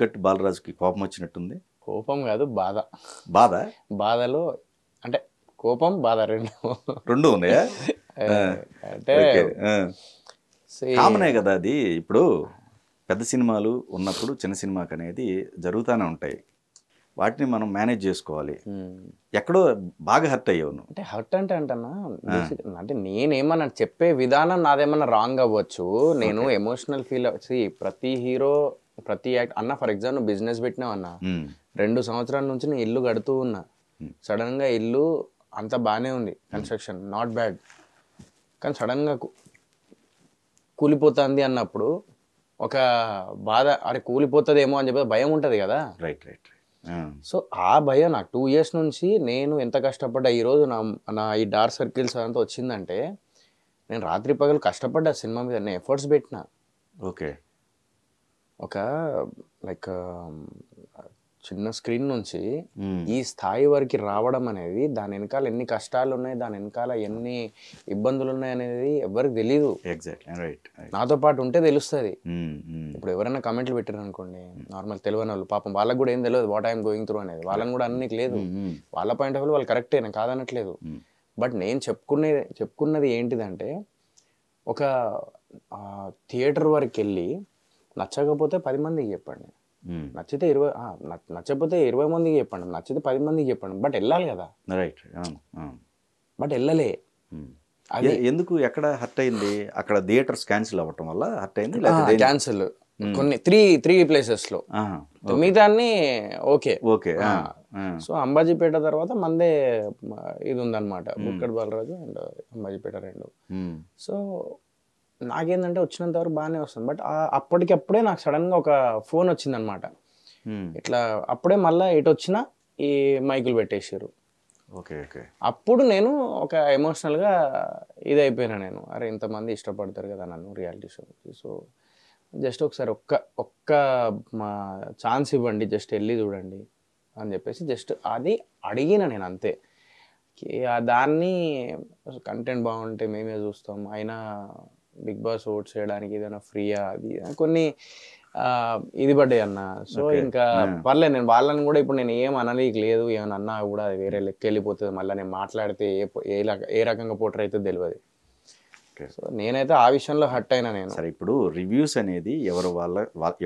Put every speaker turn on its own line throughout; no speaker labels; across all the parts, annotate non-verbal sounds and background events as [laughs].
కట్టి బాలరాజుకి కోపం వచ్చినట్టుంది కోపం
కాదు బాధ బాధ బాధలో అంటే కోపం బాధ రెండు రెండు ఉన్నాయా
అంటే కామనే కదా అది ఇప్పుడు పెద్ద సినిమాలు ఉన్నప్పుడు చిన్న సినిమాకి అనేది జరుగుతూనే ఉంటాయి వాటిని మనం మేనేజ్ చేసుకోవాలి ఎక్కడో బాగా హర్ట్ అయ్యావు
అంటే హర్ట్ అంటే అంటన్నా అంటే నేనేమన్నా చెప్పే విధానం నాదేమన్నా రాంగ్ అవ్వచ్చు నేను ఎమోషనల్ ఫీల్ వచ్చి ప్రతి హీరో ప్రతి యాక్ట్ అన్న ఫర్ ఎగ్జాంపుల్ బిజినెస్ పెట్టినావు అన్న రెండు సంవత్సరాల నుంచి నేను ఇల్లు కడుతూ ఉన్నా సడన్ గా ఇల్లు అంత బాగానే ఉంది కన్స్ట్రక్షన్ నాట్ బ్యాడ్ కానీ సడన్ గా కూలిపోతుంది అన్నప్పుడు ఒక బాధ అరే కూలిపోతుందేమో అని చెప్పి భయం ఉంటుంది కదా రైట్ రైట్ సో ఆ భయం నాకు టూ ఇయర్స్ నుంచి నేను ఎంత కష్టపడ్డా ఈరోజు నా నా ఈ డార్క్ సర్కిల్స్ అంతా వచ్చిందంటే నేను రాత్రి పగలు కష్టపడ్డా సినిమా మీద నేను ఎఫర్ట్స్ పెట్టిన ఓకే ఒక లైక్ um, చిన్న స్క్రీన్ నుంచి hmm. ఈ స్థాయి వరకు రావడం అనేది దాని వెనకాల ఎన్ని కష్టాలు ఉన్నాయి దాని వెనకాల ఎన్ని ఇబ్బందులు ఉన్నాయి అనేది ఎవరికి తెలియదు రైట్ నాతో పాటు ఉంటే తెలుస్తుంది hmm, hmm. ఇప్పుడు ఎవరైనా కమెంట్లు పెట్టారు అనుకోండి నార్మల్ తెలియని వాళ్ళు పాపం వాళ్ళకి కూడా ఏం తెలియదు వాట్ ఐఎమ్ గోయింగ్ త్రూ అనేది వాళ్ళని కూడా అన్ని లేదు వాళ్ళ పాయింట్ ఆఫ్ వ్యూ వాళ్ళు కరెక్టే నేను కాదనట్లేదు బట్ నేను చెప్పుకునే చెప్పుకున్నది ఏంటిదంటే ఒక థియేటర్ వరకు వెళ్ళి నచ్చకపోతే పది మందికి చెప్పండి నచ్చితే ఇరవై నచ్చకపోతే ఇరవై మందికి చెప్పండి నచ్చితే పది మందికి చెప్పండి బట్ వెళ్ళాలి కదా రైట్ బట్ వెళ్ళలే
అదే ఎందుకు ఎక్కడ హర్ట్ అయింది అక్కడ థియేటర్స్ క్యాన్సిల్ అవ్వటం వల్ల హర్ట్ అయింది క్యాన్సిల్ కొన్ని త్రీ త్రీ ప్లేసెస్ లో మిగతాన్ని ఓకే ఓకే
సో అంబాజీపేట తర్వాత మందే ఇది ఉందన్నమాట బుక్కడ్ బాలరాజు అండ్ అంబాజీపేట రెండు సో నాకేందంటే వచ్చినంత వరకు బాగానే వస్తుంది బట్ అప్పటికప్పుడే నాకు సడన్గా ఒక ఫోన్ వచ్చిందనమాట ఇట్లా అప్పుడే మళ్ళీ ఎటు వచ్చినా ఈ మైకులు పెట్టేసారు ఓకే ఓకే అప్పుడు నేను ఒక ఎమోషనల్గా ఇది అయిపోయినా నేను అరే ఇంతమంది ఇష్టపడతారు కదా నన్ను రియాలిటీ షో సో జస్ట్ ఒకసారి ఒక్క ఒక్క మా ఛాన్స్ ఇవ్వండి జస్ట్ వెళ్ళి చూడండి అని చెప్పేసి జస్ట్ అది అడిగిన నేను అంతే దాన్ని కంటెంట్ బాగుంటే మేమే చూస్తాం అయినా బిగ్ బాస్ ఓట్ చేయడానికి ఏదైనా ఫ్రీయా అది కొన్ని ఇది పడ్డాయి అన్న సో ఇంకా పర్లేదు నేను వాళ్ళని కూడా ఇప్పుడు నేను ఏం అనలేక లేదు ఏమైనా అన్నా కూడా అది వేరే లెక్క వెళ్ళిపోతుంది మళ్ళీ నేను మాట్లాడితే ఏ ఏ రకంగా
పోటర్ అయితే తెలియదు సో నేనైతే ఆ విషయంలో హట్ అయినా నేను సరే ఇప్పుడు రివ్యూస్ అనేది ఎవరు వాళ్ళ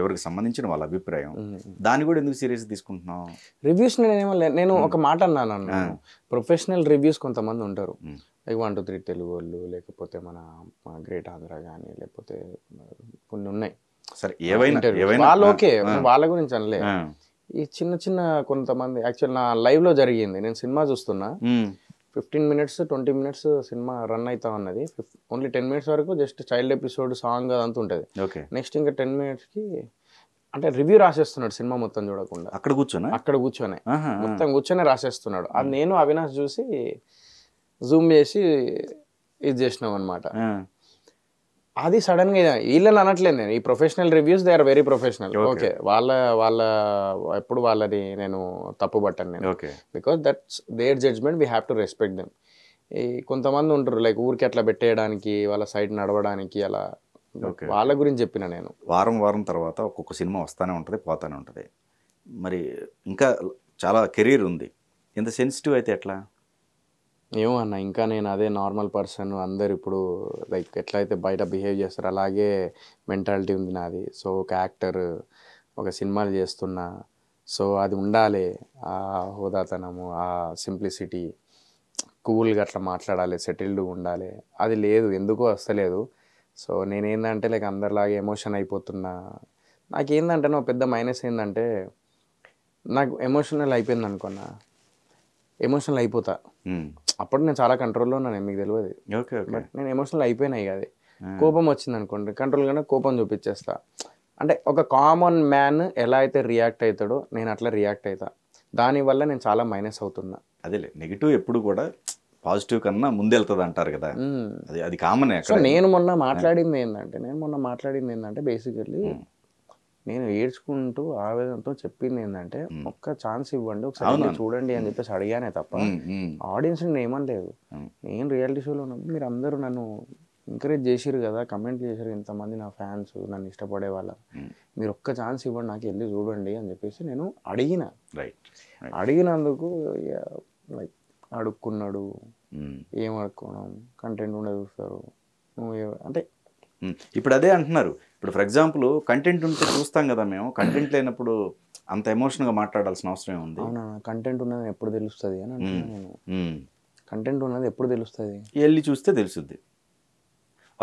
ఎవరికి సంబంధించిన వాళ్ళ అభిప్రాయం దాన్ని కూడా ఎందుకు సీరియస్ తీసుకుంటున్నావు
రివ్యూస్ నేనేమో నేను ఒక మాట అన్నాను ప్రొఫెషనల్ రివ్యూస్ కొంతమంది ఉంటారు like one two three Telugu వాళ్ళు లేకపోతే మన గ్రేట్ ఆంధ్ర కానీ లేకపోతే కొన్ని ఉన్నాయి
సరే ఏవైనా వాళ్ళు ఓకే వాళ్ళ
గురించి అనలే ఈ చిన్న చిన్న కొంతమంది యాక్చువల్ నా లైవ్ లో జరిగింది నేను సినిమా చూస్తున్నా ఫిఫ్టీన్ మినిట్స్ ట్వంటీ మినిట్స్ సినిమా రన్ అవుతా ఉన్నది ఓన్లీ టెన్ మినిట్స్ వరకు జస్ట్ చైల్డ్ ఎపిసోడ్ సాంగ్ అదంతా ఉంటుంది నెక్స్ట్ ఇంకా టెన్ మినిట్స్కి అంటే రివ్యూ రాసేస్తున్నాడు సినిమా మొత్తం చూడకుండా అక్కడ కూర్చొని అక్కడ కూర్చొని మొత్తం కూర్చొని రాసేస్తున్నాడు అది నేను అవినాష్ చూసి జూమ్ చేసి ఇది చేసినాం అనమాట అది సడన్ గా వీళ్ళని అనట్లేదు నేను ఈ professional reviews they are very professional okay వాళ్ళ వాళ్ళ ఎప్పుడు వాళ్ళని నేను తప్పు పట్టాను నేను because that's their judgement we have to respect them ఈ కొంతమంది ఉంటారు లైక్ ఊరికి అట్లా పెట్టేయడానికి వాళ్ళ సైడ్ నడవడానికి అలా వాళ్ళ గురించి చెప్పిన నేను
వారం వారం తర్వాత ఒక్కొక్క సినిమా వస్తానే ఉంటుంది పోతానే ఉంటుంది మరి ఇంకా చాలా కెరీర్ ఉంది ఇంత సెన్సిటివ్ అయితే ఎట్లా ఏమో అన్న ఇంకా నేను అదే
నార్మల్ పర్సన్ అందరు ఇప్పుడు లైక్ ఎట్లయితే బయట బిహేవ్ చేస్తారు అలాగే మెంటాలిటీ ఉంది నాది సో ఒక యాక్టర్ ఒక సినిమాలు చేస్తున్నా సో అది ఉండాలి ఆ హోదాతనము ఆ సింప్లిసిటీ కూల్గా అట్లా మాట్లాడాలి సెటిల్డ్ ఉండాలి అది లేదు ఎందుకో వస్తలేదు సో నేనేందంటే లైక్ అందరిలాగా ఎమోషన్ అయిపోతున్నా నాకు ఏంటంటే పెద్ద మైనస్ ఏంటంటే నాకు ఎమోషనల్ అయిపోయింది అనుకున్నా ఎమోషనల్ అయిపోతా hmm. అప్పుడు నేను చాలా కంట్రోల్లో ఉన్నాను మీకు తెలియదు ఓకే బట్ నేను ఎమోషనల్ అయిపోయినాయి అది కోపం వచ్చింది అనుకోండి కంట్రోల్ కన్నా కోపం చూపించేస్తా అంటే ఒక కామన్ మ్యాన్ ఎలా అయితే రియాక్ట్ అవుతాడో నేను అట్లా రియాక్ట్ అవుతా
దానివల్ల నేను చాలా మైనస్ అవుతున్నా అదేలే నెగిటివ్ ఎప్పుడు కూడా పాజిటివ్ కన్నా ముందెళ్తుంది అంటారు కదా అది అది కామన్ నేను మొన్న మాట్లాడింది
ఏంటంటే నేను మొన్న మాట్లాడింది ఏంటంటే బేసికల్లీ నేను ఏడ్చుకుంటూ ఆవేదనతో చెప్పింది ఏంటంటే ఒక్క ఛాన్స్ ఇవ్వండి ఒకసారి చూడండి అని చెప్పేసి అడిగానే తప్ప ఆడియన్స్ ఏమనలేదు నేను రియాలిటీ షోలో ఉన్నప్పుడు మీరు అందరూ నన్ను ఎంకరేజ్ చేసిరు కదా కమెంట్ చేశారు ఇంతమంది నా ఫ్యాన్స్ నన్ను ఇష్టపడే వాళ్ళ మీరు ఒక్క ఛాన్స్ ఇవ్వండి నాకు వెళ్ళి చూడండి అని చెప్పేసి నేను అడిగిన అడిగినందుకు లైక్ అడుక్కున్నాడు ఏం అడుక్కోవడం
కంటెంట్ ఉండదు చూస్తారు నువ్వు అంటే ఇప్పుడు అదే అంటున్నారు ఇప్పుడు ఫర్ ఎగ్జాంపుల్ కంటెంట్ ఉంటే చూస్తాం కదా మేము కంటెంట్ లేనప్పుడు అంత ఎమోషన్గా మాట్లాడాల్సిన అవసరం ఉంది
కంటెంట్ ఉన్నది ఎప్పుడు తెలుస్తుంది అని కంటెంట్ ఉన్నది ఎప్పుడు తెలుస్తుంది
వెళ్ళి చూస్తే తెలుస్తుంది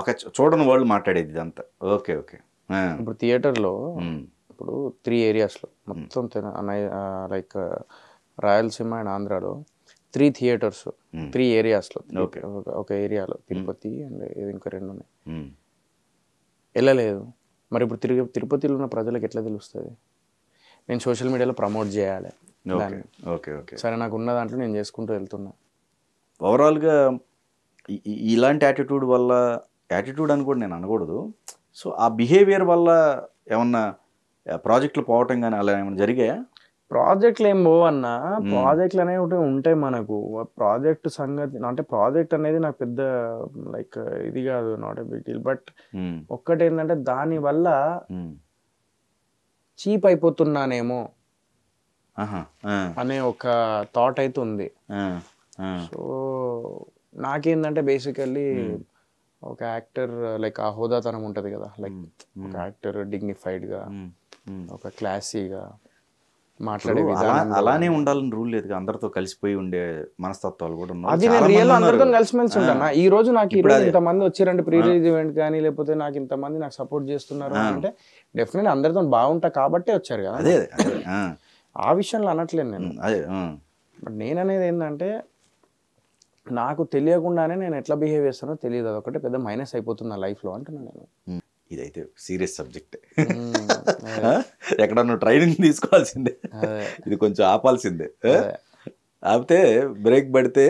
ఒక చూడని వాళ్ళు మాట్లాడేది ఇదంతా ఓకే ఓకే ఇప్పుడు థియేటర్లో ఇప్పుడు త్రీ ఏరియాస్లో మొత్తం లైక్
రాయలసీమ అండ్ ఆంధ్రాలో త్రీ థియేటర్స్ త్రీ ఏరియాస్లో ఒక ఏరియాలో తిరుపతి అండ్ ఇంకా రెండు ఉన్నాయి వెళ్ళలేదు మరి ఇప్పుడు తిరుగు తిరుపతిలో ఉన్న ప్రజలకు ఎట్లా తెలుస్తుంది నేను సోషల్ మీడియాలో ప్రమోట్ చేయాలి
ఓకే ఓకే సరే నాకు ఉన్న దాంట్లో నేను చేసుకుంటూ వెళ్తున్నా ఓవరాల్గా ఇలాంటి యాటిట్యూడ్ వల్ల యాటిట్యూడ్ అని కూడా నేను అనకూడదు సో ఆ బిహేవియర్ వల్ల ఏమన్నా ప్రాజెక్టులు పోవటం కానీ అలా ఏమైనా జరిగాయా ప్రాజెక్టులు ఏం
పోవన్న ప్రాజెక్టులు అనేవి ఉంటాయి మనకు ప్రాజెక్ట్ సంగతి అంటే ప్రాజెక్ట్ అనేది నాకు పెద్ద లైక్ ఇది కాదు నాట్ ఎ డీల్ బట్ ఒక్కటి ఏంటంటే దాని వల్ల చీప్ అయిపోతున్నానేమో అనే ఒక థాట్ అయితే ఉంది సో నాకేంటంటే బేసికల్లీ ఒక యాక్టర్ లైక్ ఆ హోదాతనం ఉంటది కదా లైక్ ఒక యాక్టర్
డిగ్నిఫైడ్ గా ఒక క్లాసీగా మాట్లాడే విధానం అలానే ఉండాలని రూల్ లేదు అందరితో కలిసిపోయి ఉండే మనస్తత్వాలు కూడా ఉన్నాయి అది నేను రియల్ అందరితో కలిసిమెలిసి ఉంటాను ఈ రోజు నాకు ఈరోజు ఇంతమంది
వచ్చారంటే ప్రీ రిలీజ్ ఈవెంట్ కానీ లేకపోతే నాకు ఇంతమంది నాకు సపోర్ట్ చేస్తున్నారు అంటే డెఫినెట్ అందరితో బాగుంటా కాబట్టే వచ్చారు కదా అదే ఆ విషయంలో అనట్లేదు నేను అదే బట్ నేను అనేది ఏంటంటే నాకు తెలియకుండానే నేను ఎట్లా బిహేవ్ చేస్తానో తెలియదు అదొకటి పెద్ద మైనస్ అయిపోతుంది నా లైఫ్లో అంటున్నాను నేను ఇదైతే
సీరియస్ సబ్జెక్ట్ [laughs] ఎక్కడ నువ్వు ట్రైనింగ్ తీసుకోవాల్సిందే ఇది కొంచెం ఆపాల్సిందే ఆపితే బ్రేక్ పడితే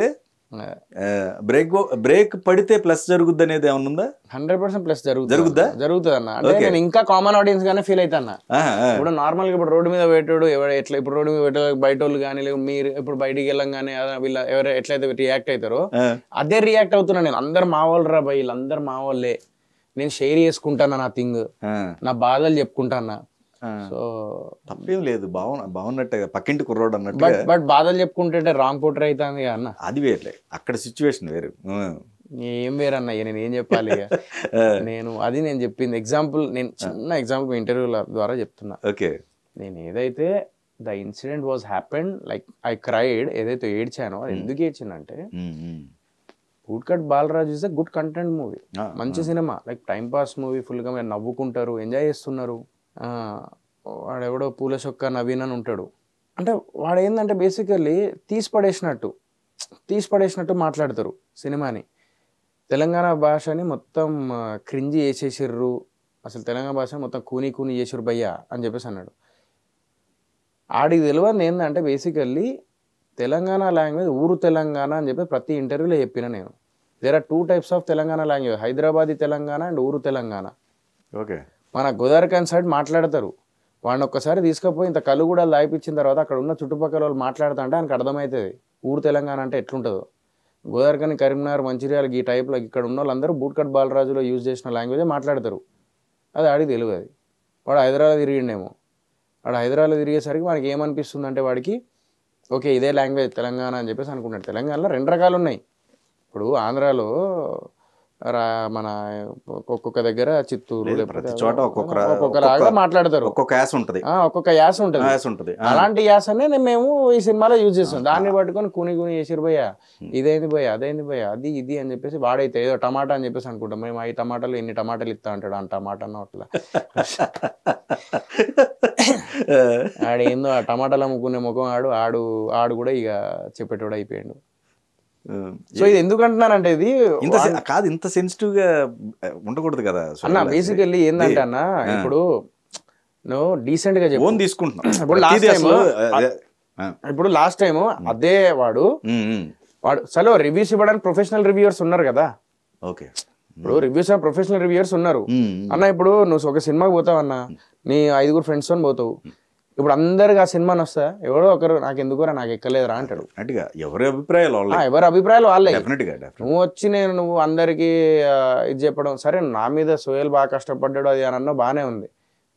బ్రేక్ బ్రేక్ పడితే ప్లస్ జరుగుద్ది అనేది ఏమన్నా ఉందా హండ్రెడ్ పర్సెంట్ ప్లస్ జరుగుతుంది జరుగుద్దా జరుగుతుంది అన్న అంటే నేను
ఇంకా కామన్ ఆడియన్స్ గానే ఫీల్ అవుతాను ఇప్పుడు నార్మల్ గా ఇప్పుడు రోడ్డు మీద పెట్టాడు ఎవరు ఎట్లా ఇప్పుడు రోడ్డు మీద పెట్టాడు బయట వాళ్ళు కానీ లేదు మీరు ఇప్పుడు బయటికి కానీ వీళ్ళ ఎవరు ఎట్లయితే రియాక్ట్ అవుతారో అదే రియాక్ట్ అవుతున్నాను నేను అందరు మా వాళ్ళు రా వీళ్ళందరూ మా వాళ్ళే నేను షేర్ చేసుకుంటానా నా థింగ్ నా బాధలు చెప్పుకుంటానా
సో తప్పేం లేదు బాగున్నట్టే పక్కింటి కుర్రోడు అన్నట్టు బట్ బాధలు చెప్పుకుంటే రామ్ కోటర్ అవుతుంది అన్న అది వేరే అక్కడ సిచ్యువేషన్ వేరు
ఏం అన్న నేను ఏం చెప్పాలి [laughs] నేను అది నేను చెప్పింది ఎగ్జాంపుల్ నేను చిన్న ఎగ్జాంపుల్ ఇంటర్వ్యూల ద్వారా చెప్తున్నా ఓకే నేను ఏదైతే the incident was happened like I cried ఏదైతే ఏడ్చానో ఎందుకు ఏడ్చిందంటే cut Balaraj is a good content movie మంచి సినిమా లైక్ టైం పాస్ మూవీ ఫుల్గా మీరు నవ్వుకుంటారు ఎంజాయ్ చేస్తున్నారు వాడెవడో పూల చొక్క నవీన్ అని ఉంటాడు అంటే వాడు ఏంటంటే బేసికల్లీ తీసి పడేసినట్టు తీసి పడేసినట్టు మాట్లాడతారు సినిమాని తెలంగాణ భాషని మొత్తం క్రింజి చేసేసిర్రు అసలు తెలంగాణ భాష మొత్తం కూని కూని చేసిర్రు భయ్యా అని చెప్పేసి అన్నాడు ఆడికి తెలియదు ఏంటంటే బేసికల్లీ తెలంగాణ లాంగ్వేజ్ ఊరు తెలంగాణ అని చెప్పి ప్రతి ఇంటర్వ్యూలో చెప్పిన నేను there are two types of Telangana language Hyderabadi Telangana and ఊరు తెలంగాణ ఓకే మన గోదావరికాన్ సైడ్ మాట్లాడతారు వాడిని ఒక్కసారి తీసుకుపోయి ఇంత కళ్ళు కూడా లాయిపించిన తర్వాత అక్కడ ఉన్న చుట్టుపక్కల వాళ్ళు మాట్లాడుతా అంటే ఆయనకు అర్థమవుతుంది ఊరు తెలంగాణ అంటే ఎట్లుంటుందో గోదావరికాని కరీంనగర్ మంచిర్యాల ఈ టైప్లో ఇక్కడ ఉన్న వాళ్ళందరూ బూట్కట్ బాలరాజులో యూజ్ చేసిన లాంగ్వేజే మాట్లాడతారు అది ఆడి తెలుగు అది వాడు హైదరాబాద్ తిరిగిండేమో వాడు హైదరాబాద్ తిరిగేసరికి మనకి ఏమనిపిస్తుంది అంటే వాడికి ఓకే ఇదే లాంగ్వేజ్ తెలంగాణ అని చెప్పేసి అనుకుంటున్నాడు తెలంగాణలో రెండు రకాలు ఉన్నాయి ఇప్పుడు ఆంధ్రాలో రా మన ఒక్కొక్క దగ్గర చిత్తూరు ప్రతి చోట ఒక్కొక్క ఒక్కొక్కలాగా
మాట్లాడతారు ఒక్కొక్క యాస ఉంటుంది
ఒక్కొక్క యాస ఉంటుంది యాస ఉంటుంది అలాంటి యాసనే మేము ఈ సినిమాలో యూజ్ చేస్తాం దాన్ని పట్టుకొని కుని కుని చేసిరు భయ్య ఇదేంది భయ్య అదేంది భయ్య అది ఇది అని చెప్పేసి వాడైతే ఏదో టమాటా అని చెప్పేసి అనుకుంటాం మేము ఈ టమాటాలు ఎన్ని టమాటాలు ఇస్తా అంటాడు [laughs] ఆ టమాటా అట్లా ఏందో ఆ టమాటాలు అమ్ముకునే ముఖం ఆడు ఆడు ఆడు కూడా ఇక చెప్పేటోడు అయిపోయాడు సో ఇది ఎందుకు అంటున్నానంటే ఇది ఇంత
కాదు ఇంత సెన్సిటివ్ గా ఉండకూడదు కదా అన్న బేసికల్లీ ఏంటంటే అన్న ఇప్పుడు నువ్వు డీసెంట్ గా చెప్పు తీసుకుంటున్నావు
[clears throat] ఇప్పుడు లాస్ట్ టైం అదే వాడు వాడు సలో రివ్యూస్ ఇవ్వడానికి ప్రొఫెషనల్ రివ్యూర్స్ ఉన్నారు కదా ఓకే ఇప్పుడు రివ్యూస్ ప్రొఫెషనల్ రివ్యూయర్స్ ఉన్నారు అన్న ఇప్పుడు నువ్వు ఒక సినిమాకి పోతావు అన్న నీ ఐదుగురు ఫ్రెండ్స్ తో పోతావు ఇప్పుడు అందరికి ఆ సినిమాని వస్తా ఎవరో ఒకరు నాకు ఎందుకురా నాకు ఎక్కలేదురా అంటాడు
ఎవరి అభిప్రాయాలు ఎవరి అభిప్రాయాలు వాళ్ళే
నువ్వు వచ్చి నేను నువ్వు అందరికీ ఇది చెప్పడం సరే నా మీద సోయల్ బాగా కష్టపడ్డాడు అది అని అన్న బాగానే ఉంది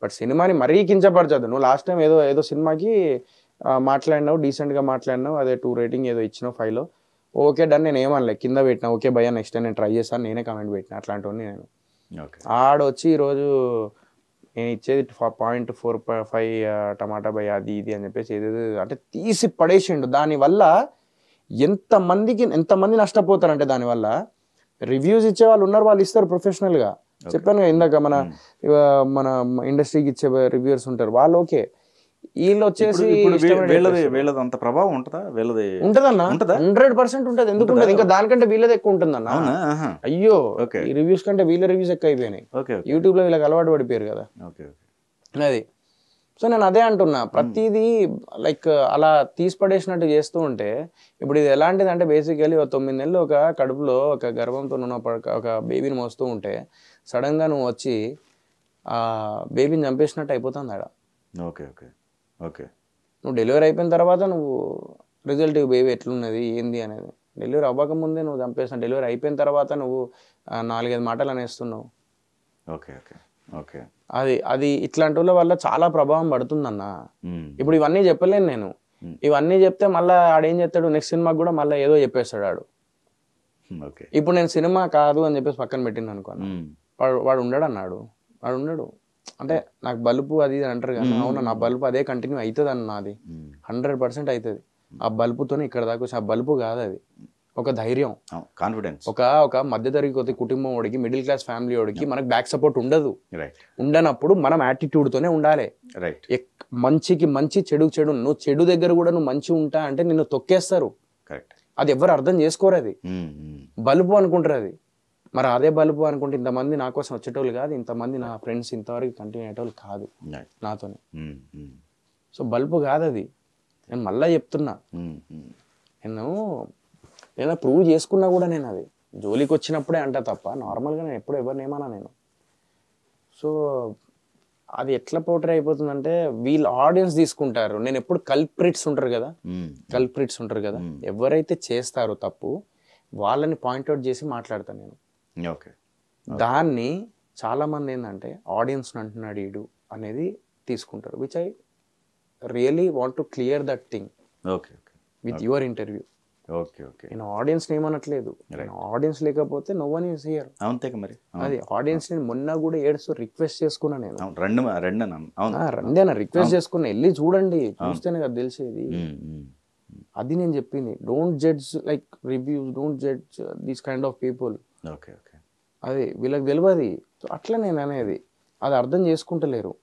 బట్ సినిమాని మరీ కించపరచదు నువ్వు లాస్ట్ టైం ఏదో ఏదో సినిమాకి మాట్లాడినావు డీసెంట్గా మాట్లాడినావు అదే టూ రేటింగ్ ఏదో ఇచ్చినావు ఫైవ్లో ఓకే డన్ నేను ఏమనలే కింద పెట్టినా ఓకే భయ నెక్స్ట్ టైం నేను ట్రై చేస్తాను నేనే కామెంట్ పెట్టినా అట్లాంటివన్నీ నేను ఆడొచ్చి ఈరోజు నేను ఇచ్చేది point four five tomato by అది ఇది అని చెప్పేసి ఏదేదో అంటే తీసి పడేసిండు దానివల్ల ఎంతమందికి ఎంతమంది నష్టపోతారంటే దానివల్ల రివ్యూస్ ఇచ్చే వాళ్ళు ఉన్నారు వాళ్ళు ఇస్తారు ప్రొఫెషనల్గా చెప్పాను ఇందాక మన మన ఇండస్ట్రీకి ఇచ్చే రివ్యూర్స్ ఉంటారు వాళ్ళు ఓకే వీళ్ళు వచ్చేసి వీళ్ళది అంత ప్రభావం ఉంటుందా వీళ్ళది ఉంటదన్నా ఉంటుందా హండ్రెడ్ పర్సెంట్ ఉంటుంది ఎందుకు ఇంకా దానికంటే వీళ్ళది ఎక్కువ ఉంటుందన్నా అయ్యో ఈ రివ్యూస్ కంటే వీళ్ళ రివ్యూస్ ఎక్కువ అయిపోయినాయి యూట్యూబ్ లో వీళ్ళకి అలవాటు పడిపోయారు కదా అది సో నేను అదే అంటున్నా ప్రతిదీ లైక్ అలా తీసి పడేసినట్టు చేస్తూ ఉంటే ఇప్పుడు ఇది ఎలాంటిది అంటే బేసికలీ ఒక తొమ్మిది నెలలు ఒక కడుపులో ఒక గర్భంతో ఉన్న ఒక బేబీని మోస్తూ ఉంటే సడన్గా నువ్వు వచ్చి ఆ బేబీని చంపేసినట్టు అయిపోతుంది ఆడ
ఓకే ఓకే ఓకే
నువ్వు డెలివరీ అయిపోయిన తర్వాత నువ్వు రిజల్ట్ బేబీ ఎట్లున్నది ఏంది అనేది డెలివరీ అవ్వక నువ్వు చంపేస్తాను డెలివరీ అయిపోయిన తర్వాత నువ్వు నాలుగైదు మాటలు అనేస్తున్నావు
ఓకే ఓకే ఓకే
అది అది ఇట్లాంటి వాళ్ళ వల్ల చాలా ప్రభావం పడుతుందన్నా ఇప్పుడు ఇవన్నీ చెప్పలేను నేను ఇవన్నీ చెప్తే మళ్ళీ ఆడేం చేస్తాడు నెక్స్ట్ సినిమాకి కూడా మళ్ళీ ఏదో చెప్పేస్తాడు ఆడు ఇప్పుడు నేను సినిమా కాదు అని చెప్పేసి పక్కన పెట్టింది అనుకోను వాడు వాడు ఉండడు అన్నాడు వాడు ఉండడు అంటే నాకు బల్బు అది ఇది అంటారు కానీ అవును నా బల్బు అదే కంటిన్యూ అవుతుంది అన్న అది హండ్రెడ్ పర్సెంట్ అవుతుంది ఆ బల్బుతోనే ఇక్కడ దాకా వచ్చి ఆ బల్బు కాదు అది ఒక ధైర్యం కాన్ఫిడెన్స్ ఒక ఒక మధ్య మధ్యతరగతి కుటుంబం వాడికి మిడిల్ క్లాస్ ఫ్యామిలీ వాడికి మనకు బ్యాక్ సపోర్ట్ ఉండదు ఉండనప్పుడు మనం యాటిట్యూడ్తోనే ఉండాలి రైట్ మంచికి మంచి చెడు చెడు నువ్వు చెడు దగ్గర కూడా నువ్వు మంచి ఉంటా అంటే నిన్ను తొక్కేస్తారు కరెక్ట్ అది ఎవరు అర్థం చేసుకోరు అది బల్బు అనుకుంటారు అది మరి అదే బలుపు అనుకుంటే ఇంతమంది నా కోసం వచ్చేటోళ్ళు కాదు ఇంతమంది నా ఫ్రెండ్స్ ఇంతవరకు కంటిన్యూ అయ్యేటోళ్ళు కాదు నాతోనే mm, mm. సో బల్బు కాదు అది నేను మళ్ళీ చెప్తున్నా mm, నేను నేను ప్రూవ్ చేసుకున్నా కూడా నేను అది జోలికి వచ్చినప్పుడే అంట తప్ప నార్మల్గా నేను ఎప్పుడు ఎవరిని ఏమన్నా నేను సో అది ఎట్లా పోర్ట్రే అయిపోతుందంటే వీళ్ళు ఆడియన్స్ తీసుకుంటారు నేను ఎప్పుడు కల్ప్రిట్స్ ఉంటారు కదా కల్ప్రిట్స్ ఉంటారు కదా ఎవరైతే చేస్తారో తప్పు వాళ్ళని పాయింట్అవుట్ చేసి మాట్లాడతాను నేను ఓకే దాన్ని చాలామంది ఏంటంటే ఆడియన్స్ అంటున్నాడు ఈడు అనేది తీసుకుంటారు which I really want to clear that thing okay with your
interview okay okay నేను
ఆడియన్స్ ఏమనట్లేదు ఆడియన్స్ లేకపోతే నో వన్ ఈస్ హియర్
అంతే మరి అది
ఆడియన్స్ నేను మొన్న కూడా ఏడుస్తూ రిక్వెస్ట్ చేసుకున్నా నేను
రెండు రెండు రెండేనా రిక్వెస్ట్ చేసుకున్నా వెళ్ళి చూడండి చూస్తేనే
కదా తెలిసేది అది నేను చెప్పింది don't judge like reviews don't judge these kind of people
okay okay అది వీళ్ళకి తెలియదు అట్లా నేను అనేది అది అర్థం చేసుకుంటలేరు